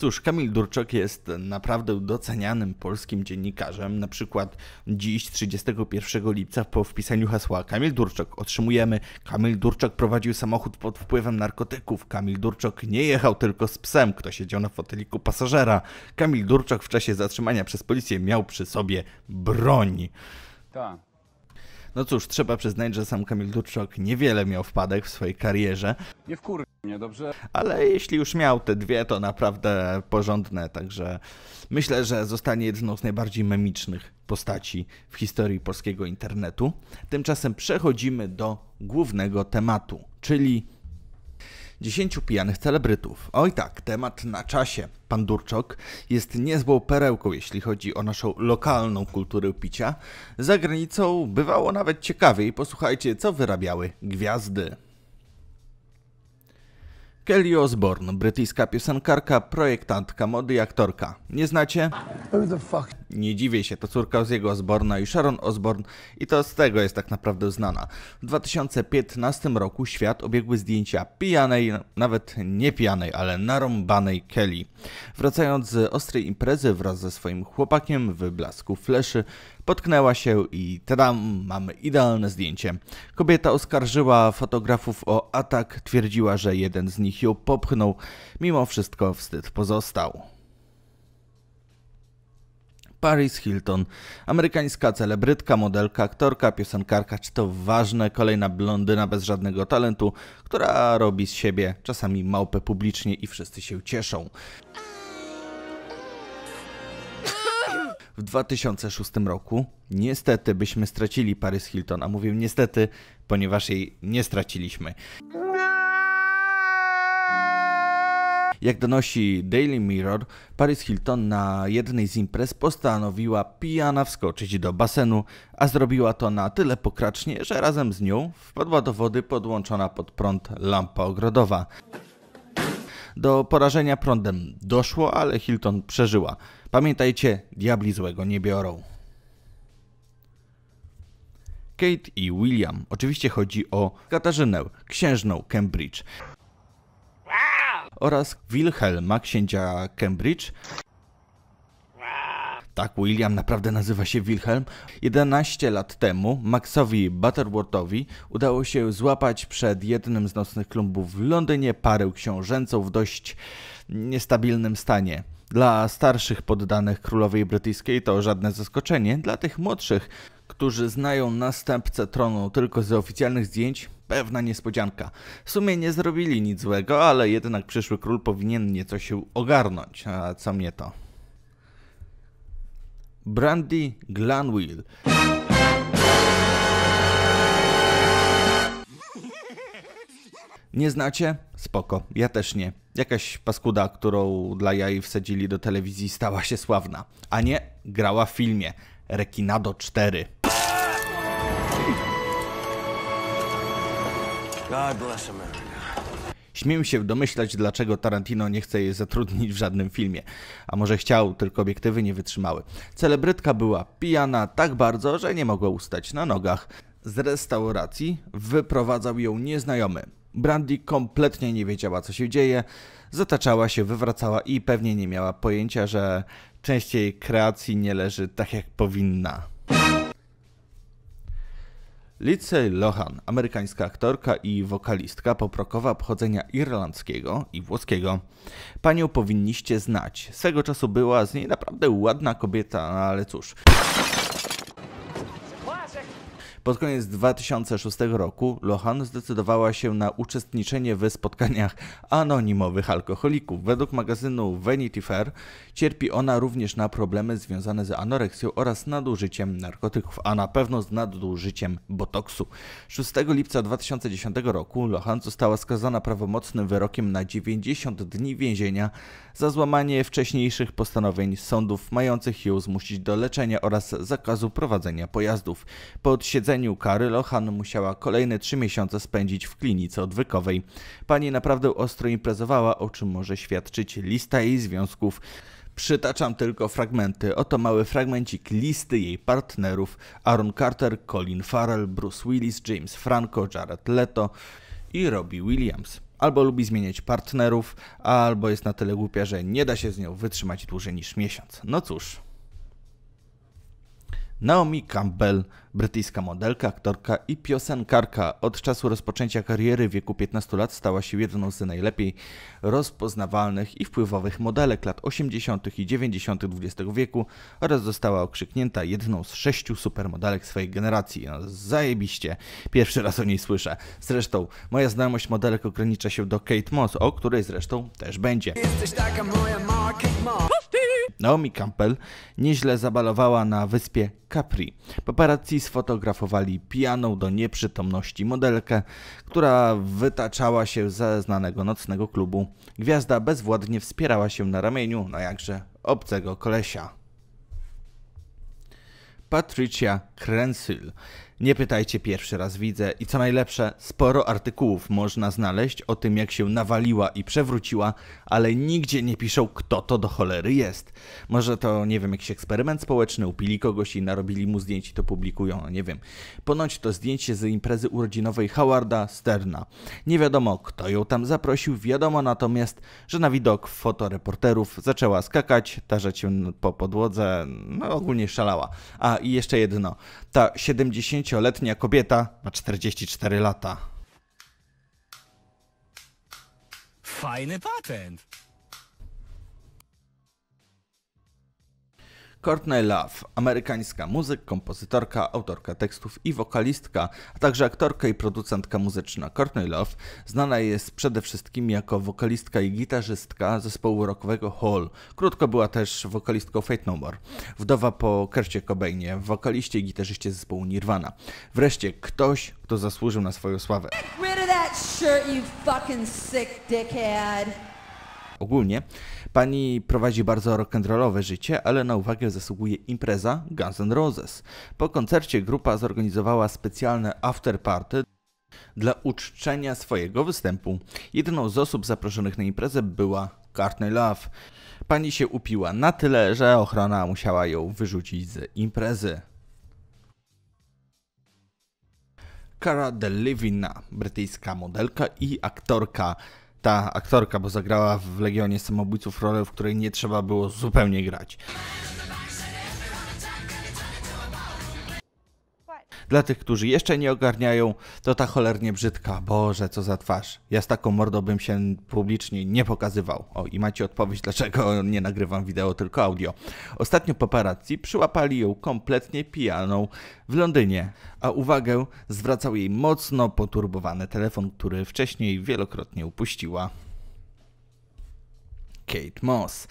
Cóż, Kamil Durczok jest naprawdę docenianym polskim dziennikarzem. Na przykład dziś, 31 lipca, po wpisaniu hasła Kamil Durczok otrzymujemy Kamil Durczok prowadził samochód pod wpływem narkotyków. Kamil Durczok nie jechał tylko z psem, kto siedział na foteliku pasażera. Kamil Durczok w czasie zatrzymania przez policję miał przy sobie broń. Tak. No cóż, trzeba przyznać, że sam Kamil Durczok niewiele miał wpadek w swojej karierze. Nie wkur... Nie, dobrze? Ale jeśli już miał te dwie, to naprawdę porządne, także myślę, że zostanie jedną z najbardziej memicznych postaci w historii polskiego internetu. Tymczasem przechodzimy do głównego tematu, czyli 10 pijanych celebrytów. Oj tak, temat na czasie. Pan Durczok jest niezłą perełką, jeśli chodzi o naszą lokalną kulturę picia. Za granicą bywało nawet ciekawiej. Posłuchajcie, co wyrabiały gwiazdy. Kelly Osbourne, brytyjska piosenkarka, projektantka mody i aktorka. Nie znacie? Who the fuck nie dziwię się, to córka z jego Osborna i Sharon Osborne i to z tego jest tak naprawdę znana. W 2015 roku świat obiegły zdjęcia pijanej, nawet nie pijanej, ale narąbanej Kelly. Wracając z ostrej imprezy wraz ze swoim chłopakiem w blasku fleszy, potknęła się i tadam, mamy idealne zdjęcie. Kobieta oskarżyła fotografów o atak, twierdziła, że jeden z nich ją popchnął. Mimo wszystko wstyd pozostał. Paris Hilton. Amerykańska celebrytka, modelka, aktorka, piosenkarka, czy to ważne, kolejna blondyna bez żadnego talentu, która robi z siebie czasami małpę publicznie i wszyscy się cieszą. W 2006 roku niestety byśmy stracili Paris Hilton, a mówię niestety, ponieważ jej nie straciliśmy. Jak donosi Daily Mirror, Paris Hilton na jednej z imprez postanowiła pijana wskoczyć do basenu, a zrobiła to na tyle pokracznie, że razem z nią wpadła do wody podłączona pod prąd lampa ogrodowa. Do porażenia prądem doszło, ale Hilton przeżyła. Pamiętajcie, diabli złego nie biorą. Kate i William. Oczywiście chodzi o Katarzynę, księżną Cambridge oraz Wilhelma, księcia Cambridge. Tak, William naprawdę nazywa się Wilhelm. 11 lat temu Maxowi Butterworthowi udało się złapać przed jednym z nocnych klubów w Londynie parę książęcą w dość niestabilnym stanie. Dla starszych poddanych królowej brytyjskiej to żadne zaskoczenie, dla tych młodszych, którzy znają następcę tronu tylko z oficjalnych zdjęć, pewna niespodzianka. W sumie nie zrobili nic złego, ale jednak przyszły król powinien nieco się ogarnąć, a co mnie to. Brandy Glanwill. Nie znacie? Spoko, ja też nie. Jakaś paskuda, którą dla jaj wsadzili do telewizji, stała się sławna. A nie, grała w filmie Rekinado 4. God bless America. Śmiem się domyślać, dlaczego Tarantino nie chce jej zatrudnić w żadnym filmie. A może chciał, tylko obiektywy nie wytrzymały. Celebrytka była pijana tak bardzo, że nie mogła ustać na nogach. Z restauracji wyprowadzał ją nieznajomy. Brandy kompletnie nie wiedziała, co się dzieje, zataczała się, wywracała i pewnie nie miała pojęcia, że częściej kreacji nie leży tak, jak powinna. Lindsay Lohan, amerykańska aktorka i wokalistka poprokowa pochodzenia irlandzkiego i włoskiego. Panią powinniście znać. Swego czasu była z niej naprawdę ładna kobieta, ale cóż. Pod koniec 2006 roku Lohan zdecydowała się na uczestniczenie w spotkaniach anonimowych alkoholików. Według magazynu Vanity Fair cierpi ona również na problemy związane z anoreksją oraz nadużyciem narkotyków, a na pewno z nadużyciem botoksu. 6 lipca 2010 roku Lohan została skazana prawomocnym wyrokiem na 90 dni więzienia za złamanie wcześniejszych postanowień sądów mających ją zmusić do leczenia oraz zakazu prowadzenia pojazdów. Pod siedzeniem siedzeniu kary Lohan musiała kolejne trzy miesiące spędzić w klinice odwykowej. Pani naprawdę ostro imprezowała, o czym może świadczyć lista jej związków. Przytaczam tylko fragmenty. Oto mały fragmencik listy jej partnerów: Aaron Carter, Colin Farrell, Bruce Willis, James Franco, Jared Leto i Robbie Williams. Albo lubi zmieniać partnerów, albo jest na tyle głupia, że nie da się z nią wytrzymać dłużej niż miesiąc. No cóż. Naomi Campbell, brytyjska modelka, aktorka i piosenkarka. Od czasu rozpoczęcia kariery w wieku 15 lat stała się jedną z najlepiej rozpoznawalnych i wpływowych modelek lat 80. i 90. XX wieku oraz została okrzyknięta jedną z sześciu supermodelek swojej generacji. No, zajebiście. Pierwszy raz o niej słyszę. Zresztą moja znajomość modelek ogranicza się do Kate Moss, o której zresztą też będzie. Jesteś taka moja ma, Kate Moss. Naomi Campbell nieźle zabalowała na wyspie Capri. Paparazzi sfotografowali pijaną do nieprzytomności modelkę, która wytaczała się ze znanego nocnego klubu. Gwiazda bezwładnie wspierała się na ramieniu, na jakże obcego kolesia. Patricia Krensyl nie pytajcie, pierwszy raz widzę. I co najlepsze, sporo artykułów można znaleźć o tym, jak się nawaliła i przewróciła, ale nigdzie nie piszą, kto to do cholery jest. Może to, nie wiem, jakiś eksperyment społeczny, upili kogoś i narobili mu zdjęcie, to publikują, no nie wiem. Ponoć to zdjęcie z imprezy urodzinowej Howarda Sterna. Nie wiadomo, kto ją tam zaprosił, wiadomo natomiast, że na widok fotoreporterów zaczęła skakać, tarzać się po podłodze, no ogólnie szalała. A i jeszcze jedno, ta 70 30-letnia kobieta ma 44 lata. Fajny patent. Courtney Love, amerykańska muzyk, kompozytorka, autorka tekstów i wokalistka, a także aktorka i producentka muzyczna. Courtney Love znana jest przede wszystkim jako wokalistka i gitarzystka zespołu rockowego Hall. Krótko była też wokalistką Fate No More. Wdowa po Kercie Cobainie, wokaliście i gitarzyście zespołu Nirvana. Wreszcie ktoś, kto zasłużył na swoją sławę. Get rid of that shirt, you fucking sick dickhead ogólnie. Pani prowadzi bardzo rock'n'rollowe życie, ale na uwagę zasługuje impreza Guns N' Roses. Po koncercie grupa zorganizowała specjalne afterparty dla uczczenia swojego występu. Jedną z osób zaproszonych na imprezę była Courtney Love. Pani się upiła na tyle, że ochrona musiała ją wyrzucić z imprezy. Cara Delevingne, brytyjska modelka i aktorka ta aktorka, bo zagrała w Legionie Samobójców rolę, w której nie trzeba było zupełnie grać. Dla tych, którzy jeszcze nie ogarniają, to ta cholernie brzydka. Boże, co za twarz. Ja z taką mordą bym się publicznie nie pokazywał. O, i macie odpowiedź, dlaczego nie nagrywam wideo, tylko audio. Ostatnio paparazzi przyłapali ją kompletnie pijaną w Londynie, a uwagę zwracał jej mocno poturbowany telefon, który wcześniej wielokrotnie upuściła. Kate Moss.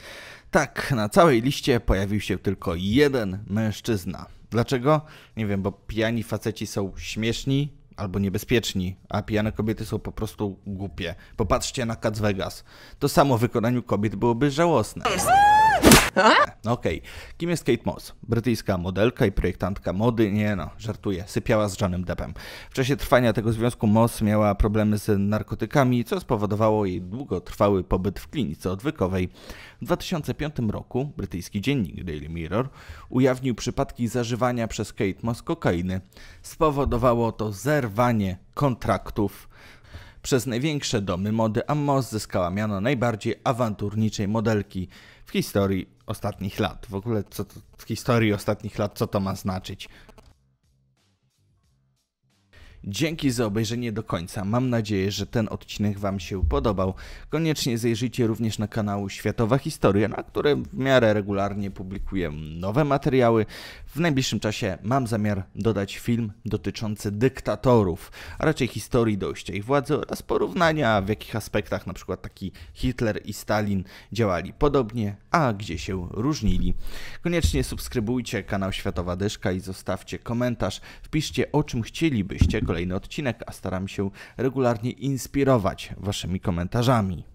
Tak, na całej liście pojawił się tylko jeden mężczyzna. Dlaczego? Nie wiem, bo pijani faceci są śmieszni albo niebezpieczni, a pijane kobiety są po prostu głupie. Popatrzcie na Cats Vegas. To samo w wykonaniu kobiet byłoby żałosne. No okej. Okay. Kim jest Kate Moss? Brytyjska modelka i projektantka mody. Nie no, żartuję. Sypiała z Johnem Deppem. W czasie trwania tego związku Moss miała problemy z narkotykami, co spowodowało jej długotrwały pobyt w klinice odwykowej. W 2005 roku brytyjski dziennik Daily Mirror ujawnił przypadki zażywania przez Kate Moss kokainy. Spowodowało to zerwanie kontraktów przez największe domy mody, a Moss zyskała miano najbardziej awanturniczej modelki w historii ostatnich lat. W ogóle co to, w historii ostatnich lat, co to ma znaczyć? Dzięki za obejrzenie do końca. Mam nadzieję, że ten odcinek Wam się podobał. Koniecznie zajrzyjcie również na kanał Światowa Historia, na którym w miarę regularnie publikuję nowe materiały. W najbliższym czasie mam zamiar dodać film dotyczący dyktatorów, a raczej historii dojścia ich władzy oraz porównania, w jakich aspektach na przykład taki Hitler i Stalin działali podobnie, a gdzie się różnili. Koniecznie subskrybujcie kanał Światowa Dyszka i zostawcie komentarz. Wpiszcie o czym chcielibyście kolejne kolejny odcinek, a staram się regularnie inspirować waszymi komentarzami.